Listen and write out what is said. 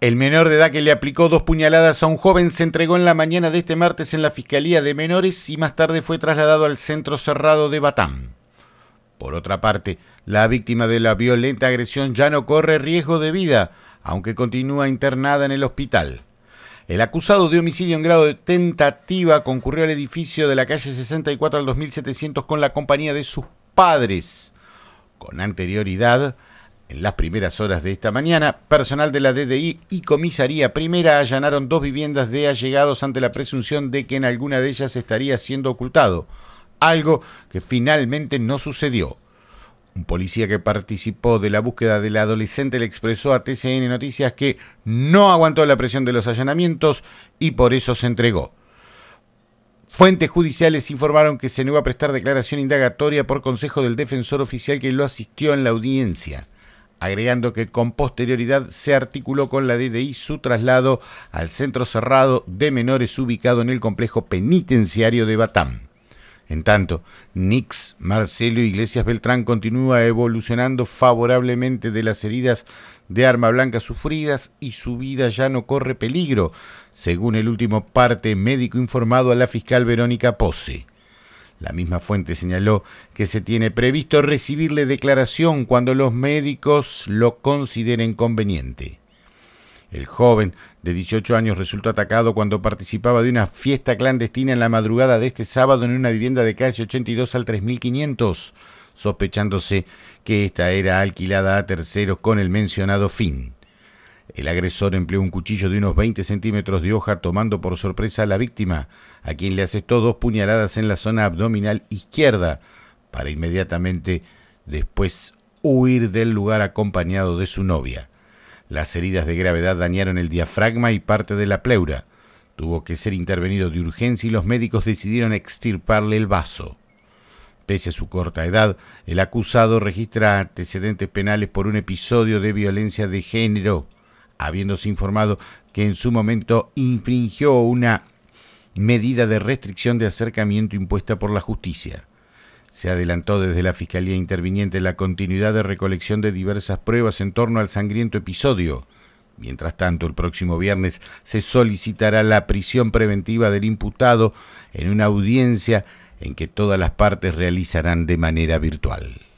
El menor de edad que le aplicó dos puñaladas a un joven se entregó en la mañana de este martes en la Fiscalía de Menores y más tarde fue trasladado al centro cerrado de Batán. Por otra parte, la víctima de la violenta agresión ya no corre riesgo de vida, aunque continúa internada en el hospital. El acusado de homicidio en grado de tentativa concurrió al edificio de la calle 64 al 2700 con la compañía de sus padres. Con anterioridad, en las primeras horas de esta mañana, personal de la DDI y comisaría primera allanaron dos viviendas de allegados ante la presunción de que en alguna de ellas estaría siendo ocultado, algo que finalmente no sucedió. Un policía que participó de la búsqueda del adolescente le expresó a TCN Noticias que no aguantó la presión de los allanamientos y por eso se entregó. Fuentes judiciales informaron que se negó a prestar declaración indagatoria por consejo del defensor oficial que lo asistió en la audiencia agregando que con posterioridad se articuló con la DDI su traslado al centro cerrado de menores ubicado en el complejo penitenciario de Batán. En tanto, Nix, Marcelo Iglesias Beltrán continúa evolucionando favorablemente de las heridas de arma blanca sufridas y su vida ya no corre peligro, según el último parte médico informado a la fiscal Verónica Pose. La misma fuente señaló que se tiene previsto recibirle declaración cuando los médicos lo consideren conveniente. El joven de 18 años resultó atacado cuando participaba de una fiesta clandestina en la madrugada de este sábado en una vivienda de calle 82 al 3500, sospechándose que esta era alquilada a terceros con el mencionado fin. El agresor empleó un cuchillo de unos 20 centímetros de hoja tomando por sorpresa a la víctima, a quien le asestó dos puñaladas en la zona abdominal izquierda, para inmediatamente después huir del lugar acompañado de su novia. Las heridas de gravedad dañaron el diafragma y parte de la pleura. Tuvo que ser intervenido de urgencia y los médicos decidieron extirparle el vaso. Pese a su corta edad, el acusado registra antecedentes penales por un episodio de violencia de género habiéndose informado que en su momento infringió una medida de restricción de acercamiento impuesta por la justicia. Se adelantó desde la Fiscalía Interviniente la continuidad de recolección de diversas pruebas en torno al sangriento episodio. Mientras tanto, el próximo viernes se solicitará la prisión preventiva del imputado en una audiencia en que todas las partes realizarán de manera virtual.